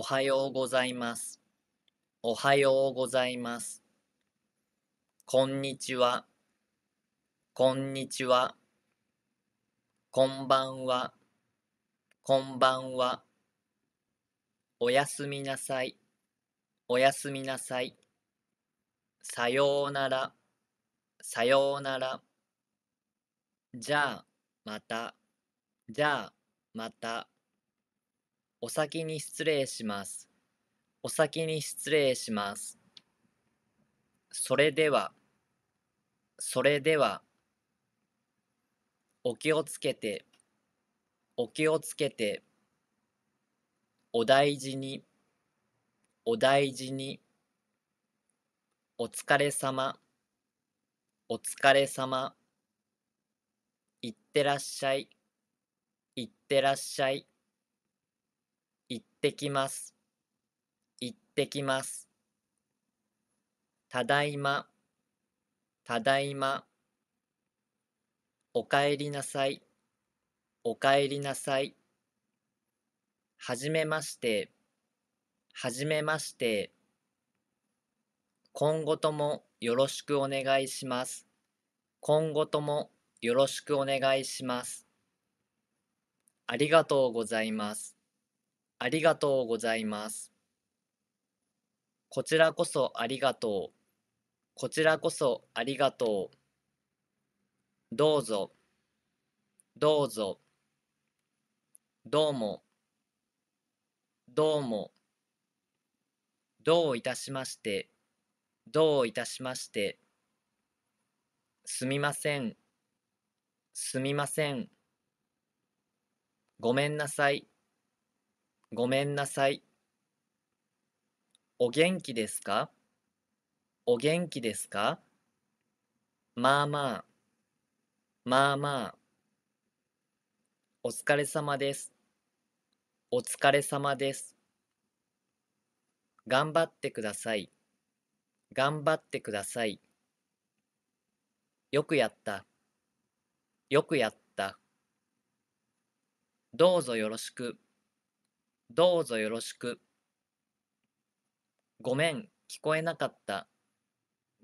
おはようございます。おはようございます。こんにちは。こんにちは。こんばんは。こんばんは。おやすみなさい。おやすみなさい。さようなら。さようなら。じゃあ、また。じゃあ、また。お先に失礼します。お先に失礼します。それでは、それでは、お気をつけて、お気をつけて、お大事に、お大事に、お疲れ様、お疲れ様、いってらっしゃい、いってらっしゃい。行ってきます。行ってきます。ただいま、ただいま。おかえりなさい、おかえりなさい。はじめまして、はじめまして。今後ともよろしくお願いします。今後ともよろしくお願いします。ありがとうございます。ありがとうございます。こちらこそありがとう。こちらこそありがとう。どうぞ、どうぞ。どうも、どうも。どういたしまして、どういたしまして。すみません、すみません。ごめんなさい。ごめんなさい。お元気ですかお元気ですかまあまあ。まあまあ。お疲れ様です。お疲れ様です。頑張ってください。頑張ってください。よくやった。よくやった。どうぞよろしく。どうぞよろしく。ごめん、聞こえなかった。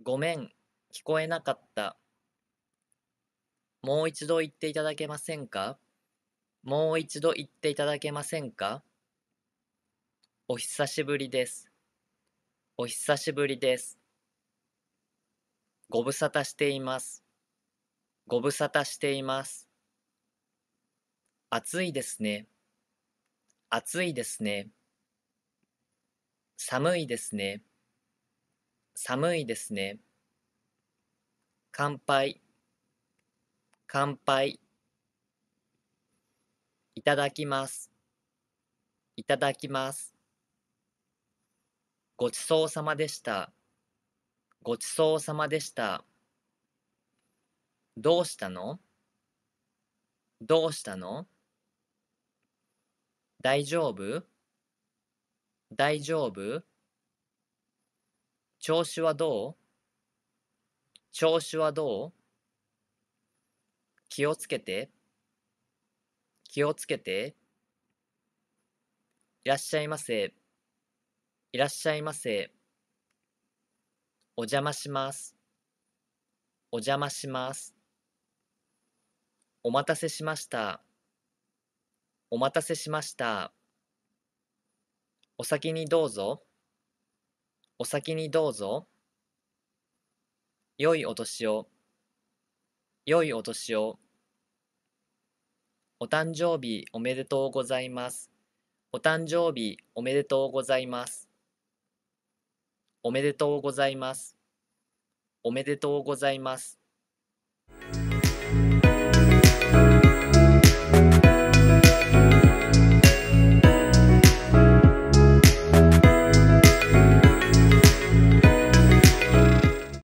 ごめん、聞こえなかった。もう一度言っていただけませんかもう一度言っていただけませんかお久しぶりです。お久しぶりです。ご無沙汰しています。ご無沙汰しています。暑いですね。暑いですね。寒いですね。寒いですね。乾杯。乾杯。いただきます。いただきます。ごちそうさまでした。ごちそうさまでした。どうしたのどうしたの大丈夫大丈夫調子はどう調子はどう気をつけて気をつけていらっしゃいませいらっしゃいませお邪魔しますお邪魔しますお待たせしましたお待たせしました。お先にどうぞ。お先にどうぞ。良いお年を。良いお年を。お誕生日おめでとうございます。お誕生日おめでとうございます。おめでとうございます。おめでとうございます。